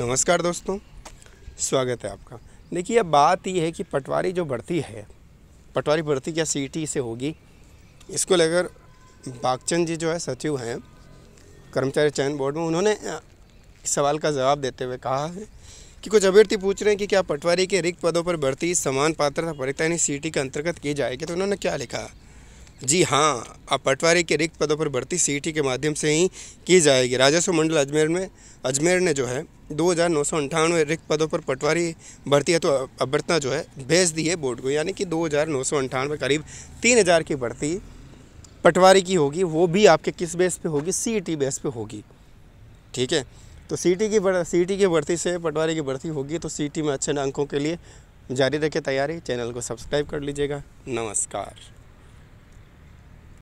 नमस्कार दोस्तों स्वागत है आपका देखिए अब बात यह है कि पटवारी जो बढ़ती है पटवारी बढ़ती क्या सीटी से होगी इसको लेकर बागचंद जी जो है सचिव हैं कर्मचारी चयन बोर्ड में उन्होंने इस सवाल का जवाब देते हुए कहा है कि कुछ अभ्यर्थी पूछ रहे हैं कि क्या पटवारी के रिक्त पदों पर बढ़ती समान पात्रता परीक्षा यानी सी के अंतर्गत की जाएगी तो उन्होंने क्या लिखा है जी हाँ अब पटवारी के रिक्त पदों पर भर्ती सी के माध्यम से ही की जाएगी राजस्व मंडल अजमेर में अजमेर ने जो है दो हज़ार नौ सौ अंठानवे रिक्त पदों पर पटवारी भर्ती है तो अभ्यर्थना जो है भेज दी है बोर्ड को यानी कि दो हज़ार नौ सौ अंठानवे करीब तीन हज़ार की भर्ती पटवारी की होगी वो भी आपके किस बेस पे होगी सी बेस पे होगी ठीक है तो सी की सी की भर्ती से पटवारी की भर्ती होगी तो सी में अच्छे अंकों के लिए जारी रखें तैयारी चैनल को सब्सक्राइब कर लीजिएगा नमस्कार